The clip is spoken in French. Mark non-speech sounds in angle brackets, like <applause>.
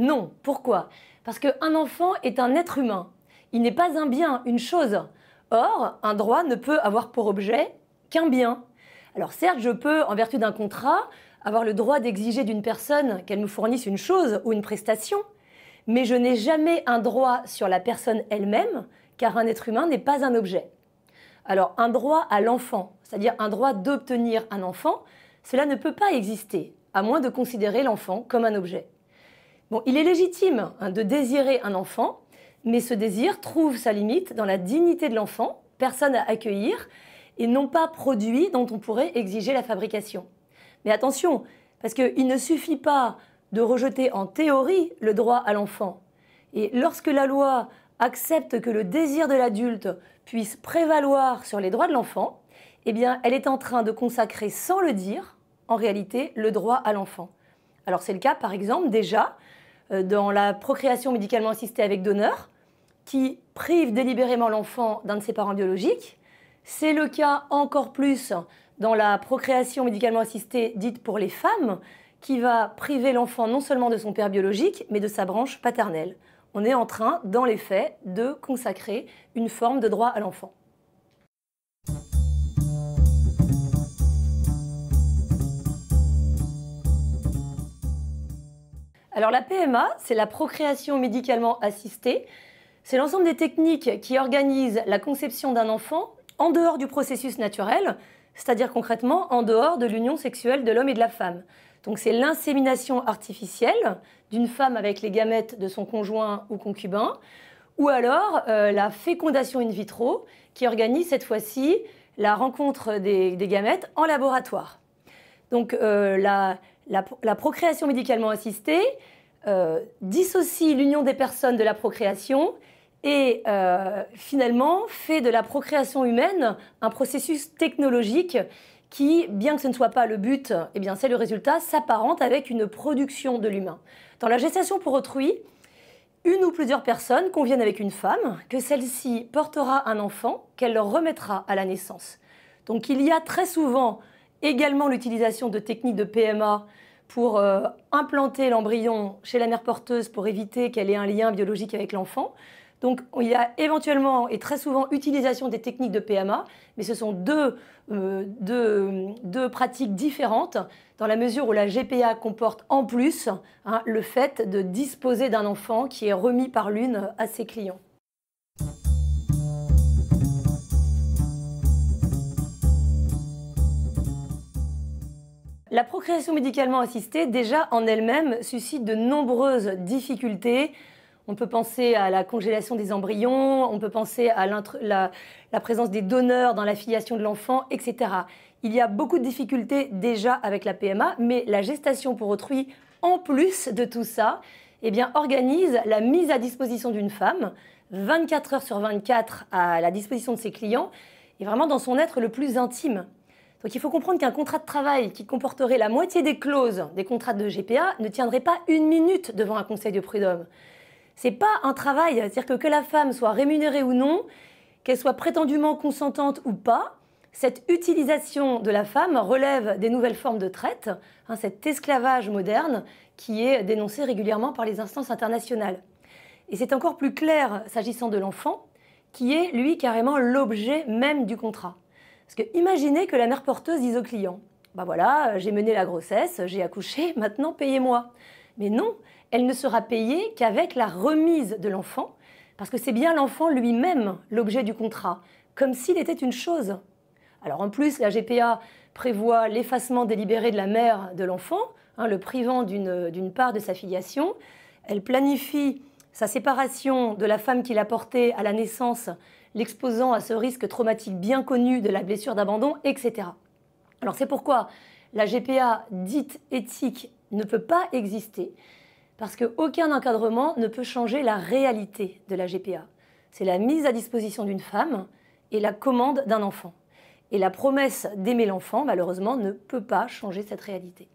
Non. Pourquoi Parce qu'un enfant est un être humain. Il n'est pas un bien, une chose. Or, un droit ne peut avoir pour objet qu'un bien. Alors certes, je peux, en vertu d'un contrat, avoir le droit d'exiger d'une personne qu'elle nous fournisse une chose ou une prestation, mais je n'ai jamais un droit sur la personne elle-même, car un être humain n'est pas un objet. Alors un droit à l'enfant, c'est-à-dire un droit d'obtenir un enfant, cela ne peut pas exister, à moins de considérer l'enfant comme un objet. Bon, il est légitime hein, de désirer un enfant, mais ce désir trouve sa limite dans la dignité de l'enfant, personne à accueillir, et non pas produit dont on pourrait exiger la fabrication. Mais attention, parce qu'il ne suffit pas de rejeter en théorie le droit à l'enfant. Et lorsque la loi accepte que le désir de l'adulte puisse prévaloir sur les droits de l'enfant, eh bien, elle est en train de consacrer, sans le dire, en réalité, le droit à l'enfant. Alors c'est le cas, par exemple, déjà, euh, dans la procréation médicalement assistée avec donneur, qui prive délibérément l'enfant d'un de ses parents biologiques. C'est le cas encore plus dans la procréation médicalement assistée dite pour les femmes, qui va priver l'enfant non seulement de son père biologique, mais de sa branche paternelle. On est en train, dans les faits, de consacrer une forme de droit à l'enfant. Alors la PMA, c'est la procréation médicalement assistée. C'est l'ensemble des techniques qui organisent la conception d'un enfant en dehors du processus naturel, c'est-à-dire concrètement en dehors de l'union sexuelle de l'homme et de la femme. Donc c'est l'insémination artificielle d'une femme avec les gamètes de son conjoint ou concubin, ou alors euh, la fécondation in vitro qui organise cette fois-ci la rencontre des, gamètes en laboratoire. Donc euh, la, la, procréation médicalement assistée euh, dissocie l'union des personnes de la procréation et euh, finalement fait de la procréation humaine un processus technologique qui, bien que ce ne soit pas le but, eh bien c'est le résultat, s'apparente avec une production de l'humain. Dans la gestation pour autrui, une ou plusieurs personnes conviennent avec une femme que celle-ci portera un enfant qu'elle leur remettra à la naissance. Donc il y a très souvent également l'utilisation de techniques de PMA pour euh, implanter l'embryon chez la mère porteuse pour éviter qu'elle ait un lien biologique avec l'enfant. Donc il y a éventuellement et très souvent utilisation des techniques de PMA, mais ce sont euh, deux, pratiques différentes dans la mesure où la GPA comporte en plus hein, le fait de disposer d'un enfant qui est remis par l'une à ses clients. La procréation médicalement assistée, déjà en elle-même, suscite de nombreuses difficultés. On peut penser à la congélation des embryons, on peut penser à la, présence des donneurs dans la filiation de l'enfant, etc. Il y a beaucoup de difficultés déjà avec la PMA, mais la gestation pour autrui, en plus de tout ça, eh bien, organise la mise à disposition d'une femme, 24 heures sur 24 à la disposition de ses clients, et vraiment dans son être le plus intime. Donc il faut comprendre qu'un contrat de travail qui comporterait la moitié des clauses des contrats de GPA ne tiendrait pas une minute devant un conseil de prud'homme. C'est pas un travail, c'est-à-dire que que la femme soit rémunérée ou non, qu'elle soit prétendument consentante ou pas, cette utilisation de la femme relève des nouvelles formes de traite, hein, cet esclavage moderne qui est dénoncé régulièrement par les instances internationales. Et c'est encore plus clair s'agissant de l'enfant, qui est lui carrément l'objet même du contrat. Parce que imaginez que la mère porteuse dise au client Bah voilà, euh, j'ai mené la grossesse, j'ai accouché, <laughs> maintenant payez-moi. Mais non, elle ne sera payée qu'avec la remise de l'enfant, parce que c'est bien l'enfant lui-même l'objet du contrat, comme s'il était une chose. Alors en plus, la GPA prévoit l'effacement délibéré de la mère de l'enfant, hein, le privant d'une part de sa filiation. Elle planifie sa séparation de la femme qu'il a portée à la naissance, l'exposant à ce risque traumatique bien connu de la blessure d'abandon, etc. Alors c'est pourquoi la GPA dite éthique ne peut pas exister, parce qu'aucun encadrement ne peut changer la réalité de la GPA. C'est la mise à disposition d'une femme et la commande d'un enfant. Et la promesse d'aimer l'enfant, malheureusement, ne peut pas changer cette réalité.